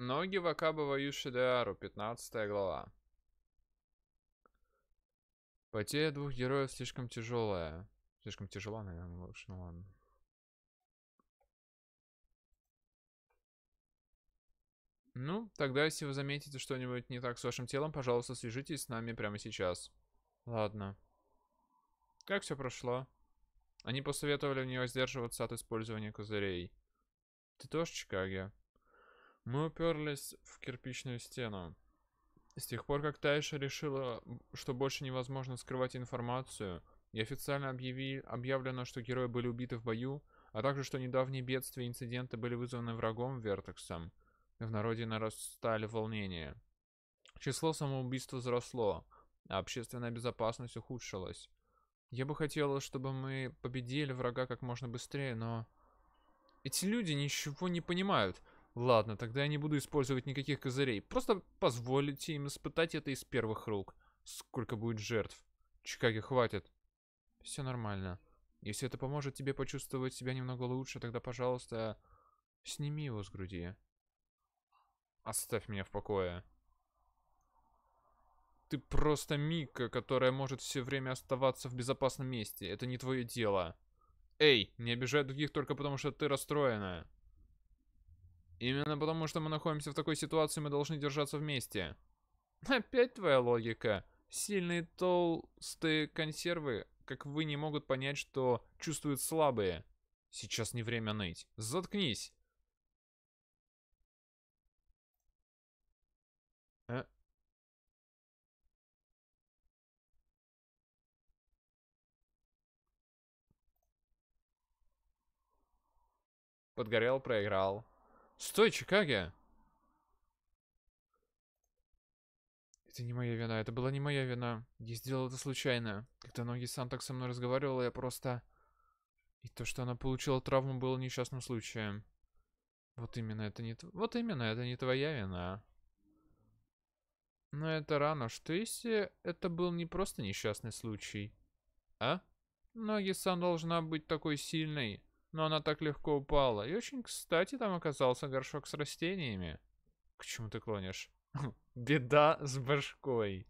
Ноги Вакаба Ваюшидеару, 15 глава. Потеря двух героев слишком тяжелая. Слишком тяжела, наверное, лучше, ну ладно. Ну, тогда, если вы заметите что-нибудь не так с вашим телом, пожалуйста, свяжитесь с нами прямо сейчас. Ладно. Как все прошло? Они посоветовали мне воздерживаться от использования козырей. Ты тоже в мы уперлись в кирпичную стену. С тех пор, как Тайша решила, что больше невозможно скрывать информацию, и официально объяви, объявлено, что герои были убиты в бою, а также, что недавние бедствия и инциденты были вызваны врагом Вертексом, в народе нарастали волнения. Число самоубийств возросло, а общественная безопасность ухудшилась. Я бы хотела, чтобы мы победили врага как можно быстрее, но... Эти люди ничего не понимают. Ладно, тогда я не буду использовать никаких козырей. Просто позволите им испытать это из первых рук. Сколько будет жертв? Чикаго хватит. Все нормально. Если это поможет тебе почувствовать себя немного лучше, тогда, пожалуйста, сними его с груди. Оставь меня в покое. Ты просто Мика, которая может все время оставаться в безопасном месте. Это не твое дело. Эй, не обижай других только потому, что ты расстроена. Именно потому, что мы находимся в такой ситуации, мы должны держаться вместе. Опять твоя логика. Сильные толстые консервы, как вы, не могут понять, что чувствуют слабые. Сейчас не время ныть. Заткнись. А? Подгорел, проиграл. Стой, Чикаго! Это не моя вина, это была не моя вина. Я сделал это случайно. Когда Ноги сам так со мной разговаривала, я просто... И то, что она получила травму, было несчастным случаем. Вот именно, это не... Вот именно, это не твоя вина. Но это рано. Что если это был не просто несчастный случай? А? Ноги сам должна быть такой сильной но она так легко упала. И очень кстати там оказался горшок с растениями. К чему ты клонишь? Беда с башкой.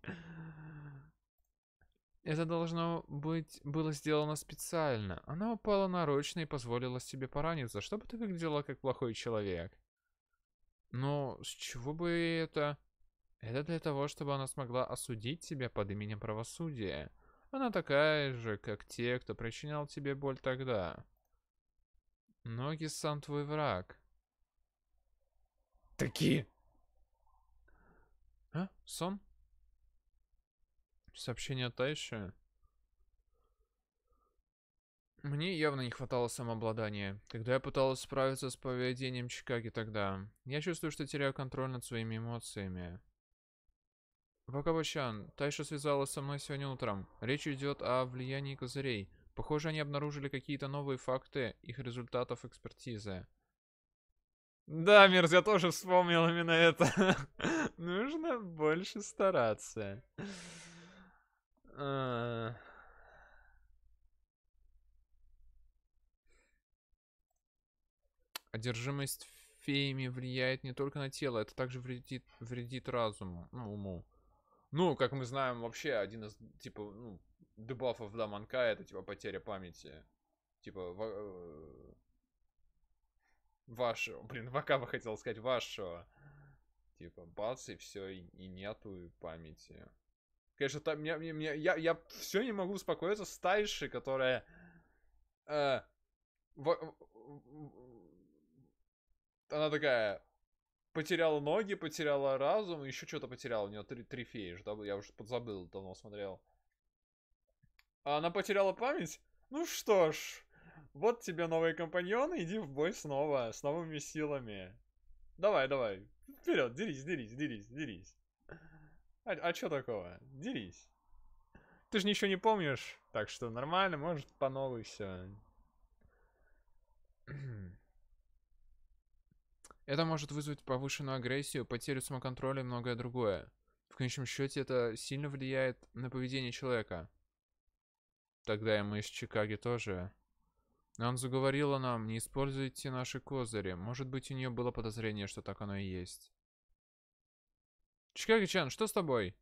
Это должно быть было сделано специально. Она упала нарочно и позволила себе пораниться, бы ты выглядела как плохой человек. Но с чего бы это? Это для того, чтобы она смогла осудить тебя под именем правосудия. Она такая же, как те, кто причинял тебе боль тогда. Ноги сам твой враг. Такие. А? Сон? Сообщение от Тайши. Мне явно не хватало самообладания, когда я пыталась справиться с поведением Чикаги тогда. Я чувствую, что теряю контроль над своими эмоциями. Вакабачан, Тайша связалась со мной сегодня утром. Речь идет о влиянии козырей. Похоже, они обнаружили какие-то новые факты их результатов экспертизы. Да, мерз, я тоже вспомнил именно это. Нужно больше стараться. А. Одержимость феями влияет не только на тело, это также вредит, вредит разуму, ну, уму. Ну, как мы знаем, вообще один из, типа, ну, дебафов, да, манка, это типа потеря памяти. Типа, ва... Э, вашего, блин, вака бы хотел сказать, вашего. Типа, бац, и все, и, и нету памяти. Конечно, там, мне, мне, мне, я, я все не могу успокоиться с Тайши, которая... Э, в, она такая, потеряла ноги, потеряла разум, еще что-то потеряла. У нее три, три феи, я уже подзабыл, давно смотрел. А она потеряла память? Ну что ж, вот тебе новые компаньоны, иди в бой снова, с новыми силами. Давай, давай, вперед, дерись, дерись, дерись, дерись. А, а чё такого? Дерись. Ты же ничего не помнишь, так что нормально, может по новой все. Это может вызвать повышенную агрессию, потерю самоконтроля и многое другое. В конечном счете это сильно влияет на поведение человека. Тогда и мы из Чикаги тоже. Он заговорила нам, не используйте наши козыри. Может быть, у нее было подозрение, что так оно и есть. Чикаго-чан, что с тобой?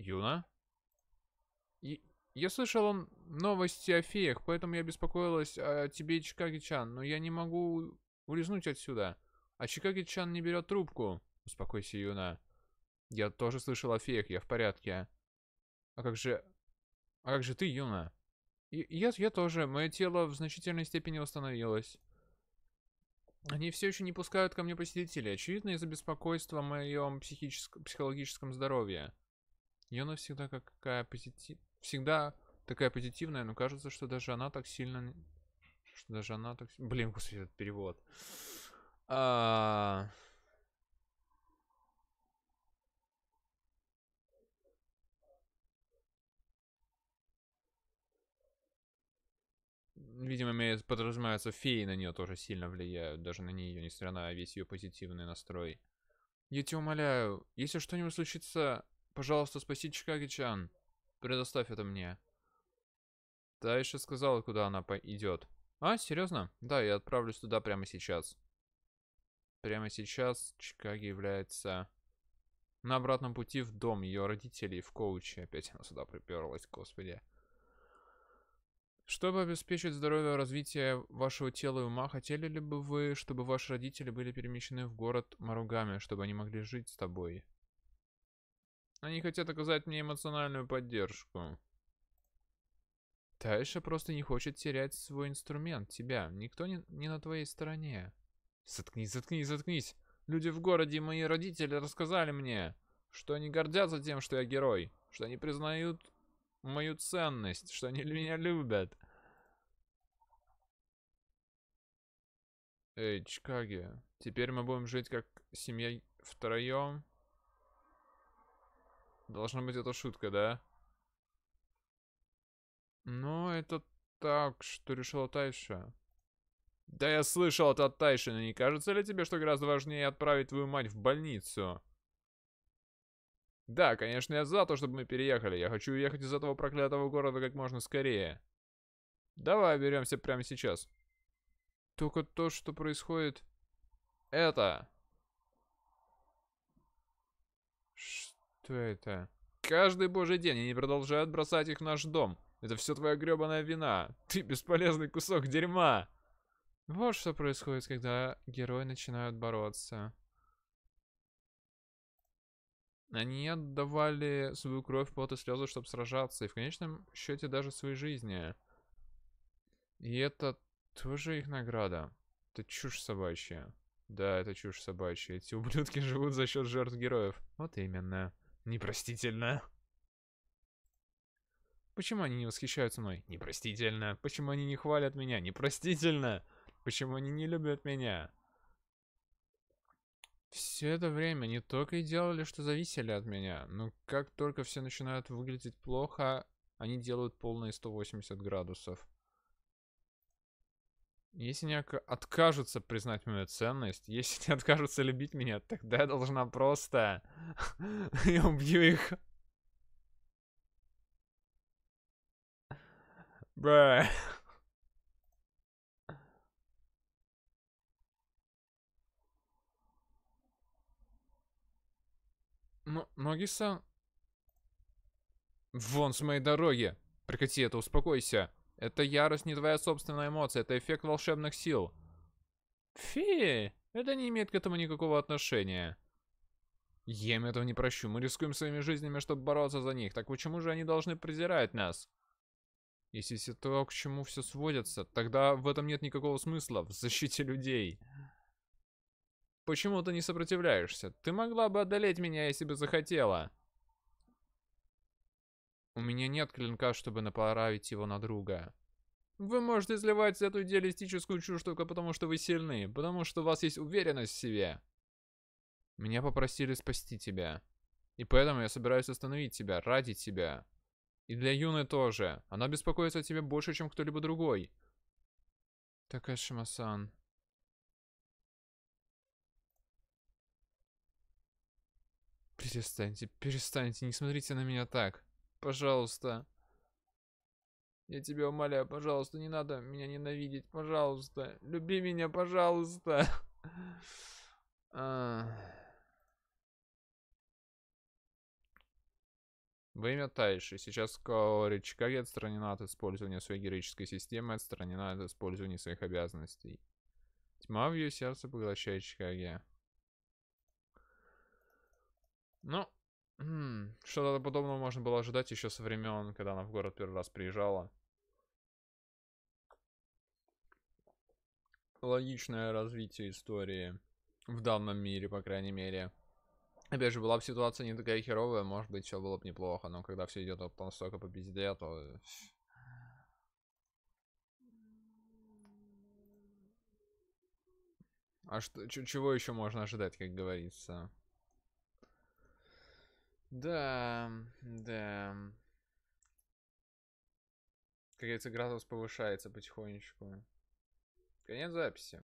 Юна? И... Я слышал новости о феях, поэтому я беспокоилась о тебе, Чикаго-чан, но я не могу улизнуть отсюда. А Чикаго-чан не берет трубку. Успокойся, Юна. Я тоже слышал о феях, я в порядке. А как же а как же ты, Юна? я, я тоже. Мое тело в значительной степени восстановилось. Они все еще не пускают ко мне посетителей, очевидно, из-за беспокойства о моем психическом, психологическом здоровье. Юна всегда какая позитив... Всегда такая позитивная, но кажется, что даже она так сильно... Что даже она так... Блин, господи, этот перевод. А... -а, -а видимо, имеет, подразумевается, феи на нее тоже сильно влияют, даже на нее, несмотря на весь ее позитивный настрой. Я тебя умоляю, если что-нибудь случится, пожалуйста, спаси Чикаги-чан. Предоставь это мне. Тайша сказала, куда она пойдет. А, серьезно? Да, я отправлюсь туда прямо сейчас. Прямо сейчас Чикаги является на обратном пути в дом ее родителей в коуче. Опять она сюда приперлась, господи. Чтобы обеспечить здоровье и развитие вашего тела и ума, хотели ли бы вы, чтобы ваши родители были перемещены в город Маругами, чтобы они могли жить с тобой? Они хотят оказать мне эмоциональную поддержку. Тайша просто не хочет терять свой инструмент, тебя. Никто не, не на твоей стороне. Заткнись, заткнись, заткнись. Люди в городе и мои родители рассказали мне, что они гордятся тем, что я герой. Что они признают мою ценность, что они меня любят. Эй, Чикаги. Теперь мы будем жить как семья втроем. Должна быть это шутка, да? Ну, это так, что решила Тайша. Да я слышал это от Тайшина. Не кажется ли тебе, что гораздо важнее отправить твою мать в больницу? Да, конечно, я за то, чтобы мы переехали. Я хочу уехать из этого проклятого города как можно скорее. Давай беремся прямо сейчас. Только то, что происходит... Это... Что это? Каждый божий день они продолжают бросать их в наш дом. Это все твоя гребаная вина. Ты бесполезный кусок дерьма. Вот что происходит, когда герои начинают бороться. Они отдавали свою кровь, пот и слезы, чтобы сражаться, и в конечном счете даже свои жизни. И это тоже их награда. Это чушь собачья. Да, это чушь собачья. Эти ублюдки живут за счет жертв героев. Вот именно. Непростительно. Почему они не восхищаются мной? Непростительно. Почему они не хвалят меня? Непростительно. Почему они не любят меня? Все это время не только и делали, что зависели от меня, но как только все начинают выглядеть плохо, они делают полные 180 градусов. Если они откажутся признать мою ценность, если они откажутся любить меня, тогда я должна просто... Я убью их. Бра. Ну, Ногиса... Вон с моей дороги. Прекрати это, успокойся. Это ярость не твоя собственная эмоция, это эффект волшебных сил. Фи, это не имеет к этому никакого отношения. Я им этого не прощу. Мы рискуем своими жизнями, чтобы бороться за них. Так почему же они должны презирать нас? Если все то, к чему все сводится, тогда в этом нет никакого смысла. В защите людей. Почему ты не сопротивляешься? Ты могла бы одолеть меня, если бы захотела. У меня нет клинка, чтобы направить его на друга. Вы можете изливать эту идеалистическую чушь только потому, что вы сильны, потому что у вас есть уверенность в себе. Меня попросили спасти тебя. И поэтому я собираюсь остановить тебя, ради тебя. И для Юны тоже. Она беспокоится о тебе больше, чем кто-либо другой. Такашима-сан. Перестаньте, перестаньте, не смотрите на меня так. Пожалуйста. Я тебя умоляю, пожалуйста, не надо меня ненавидеть, пожалуйста. Люби меня, пожалуйста. А. Во имя Тайши. Сейчас Каори Чикаги отстранена от использования своей героической системы, отстранена от использования своих обязанностей. Тьма в ее сердце поглощает Чикаги. Ну, что-то подобного можно было ожидать еще со времен, когда она в город первый раз приезжала. Логичное развитие истории в данном мире, по крайней мере. Опять же, была бы ситуация не такая херовая, может быть, все было бы неплохо, но когда все идет об настолько по пизде, то... А что, чего еще можно ожидать, как говорится? Да, да. Как говорится, градус повышается потихонечку. Конец записи.